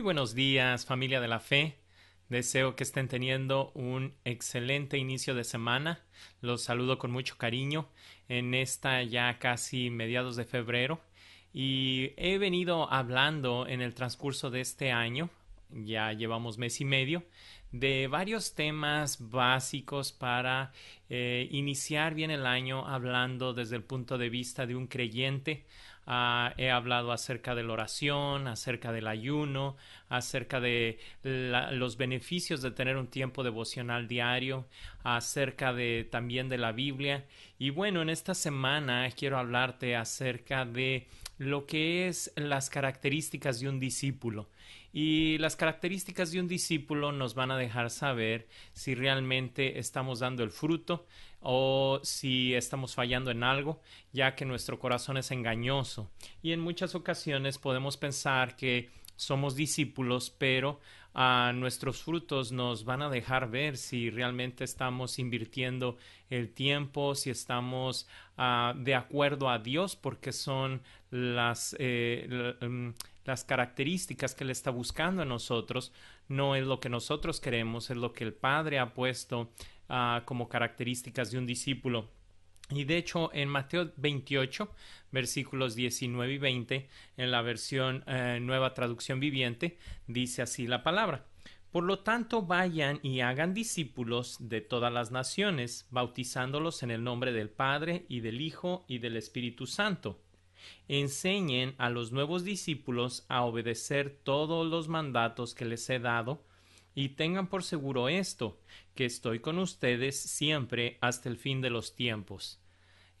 buenos días familia de la fe. Deseo que estén teniendo un excelente inicio de semana. Los saludo con mucho cariño en esta ya casi mediados de febrero y he venido hablando en el transcurso de este año, ya llevamos mes y medio, de varios temas básicos para eh, iniciar bien el año hablando desde el punto de vista de un creyente Ah, he hablado acerca de la oración, acerca del ayuno, acerca de los beneficios de tener un tiempo devocional diario, acerca de también de la Biblia. Y bueno, en esta semana quiero hablarte acerca de lo que es las características de un discípulo. Y las características de un discípulo nos van a dejar saber si realmente estamos dando el fruto, o si estamos fallando en algo, ya que nuestro corazón es engañoso. Y en muchas ocasiones podemos pensar que somos discípulos, pero a ah, nuestros frutos nos van a dejar ver si realmente estamos invirtiendo el tiempo, si estamos ah, de acuerdo a Dios, porque son las, eh, em, las características que Él está buscando en nosotros. No es lo que nosotros queremos, es lo que el Padre ha puesto Ah, como características de un discípulo. Y de hecho en Mateo 28, versículos 19 y 20, en la versión eh, nueva traducción viviente, dice así la palabra. Por lo tanto, vayan y hagan discípulos de todas las naciones, bautizándolos en el nombre del Padre y del Hijo y del Espíritu Santo. Enseñen a los nuevos discípulos a obedecer todos los mandatos que les he dado, y tengan por seguro esto, que estoy con ustedes siempre hasta el fin de los tiempos.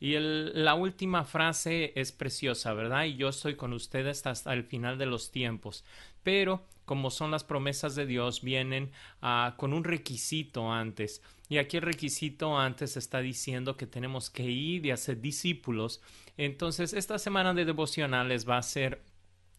Y la última frase es preciosa, ¿verdad? Y yo estoy con ustedes hasta el final de los tiempos. Pero, como son las promesas de Dios, vienen ah, con un requisito antes. Y aquí el requisito antes está diciendo que tenemos que ir y hacer discípulos. Entonces, esta semana de devocionales va a ser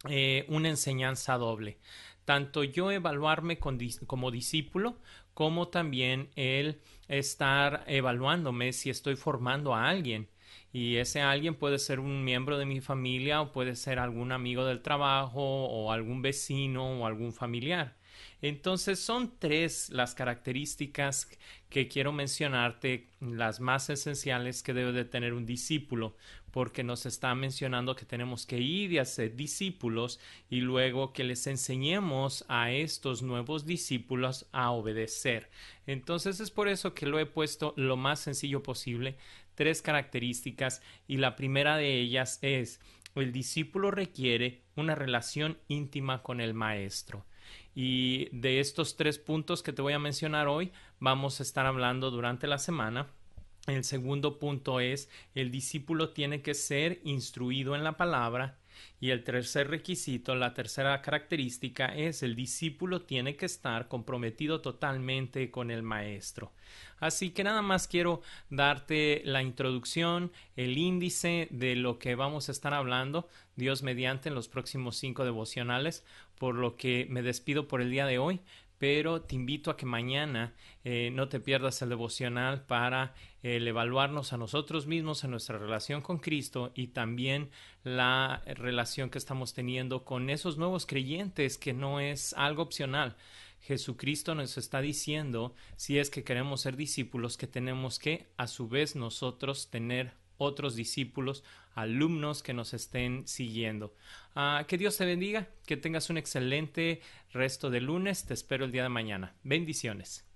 eh, una enseñanza doble tanto yo evaluarme como discípulo como también el estar evaluándome si estoy formando a alguien. Y ese alguien puede ser un miembro de mi familia o puede ser algún amigo del trabajo o algún vecino o algún familiar. Entonces son tres las características que quiero mencionarte, las más esenciales que debe de tener un discípulo, porque nos está mencionando que tenemos que ir y hacer discípulos y luego que les enseñemos a estos nuevos discípulos a obedecer. Entonces es por eso que lo he puesto lo más sencillo posible, tres características y la primera de ellas es el discípulo requiere una relación íntima con el maestro. Y de estos tres puntos que te voy a mencionar hoy, vamos a estar hablando durante la semana. El segundo punto es, el discípulo tiene que ser instruido en la palabra y el tercer requisito, la tercera característica es el discípulo tiene que estar comprometido totalmente con el maestro. Así que nada más quiero darte la introducción, el índice de lo que vamos a estar hablando, Dios mediante, en los próximos cinco devocionales, por lo que me despido por el día de hoy pero te invito a que mañana eh, no te pierdas el devocional para el evaluarnos a nosotros mismos, en nuestra relación con Cristo y también la relación que estamos teniendo con esos nuevos creyentes, que no es algo opcional. Jesucristo nos está diciendo, si es que queremos ser discípulos, que tenemos que, a su vez, nosotros tener otros discípulos, alumnos que nos estén siguiendo. Ah, que Dios te bendiga, que tengas un excelente resto de lunes, te espero el día de mañana. Bendiciones.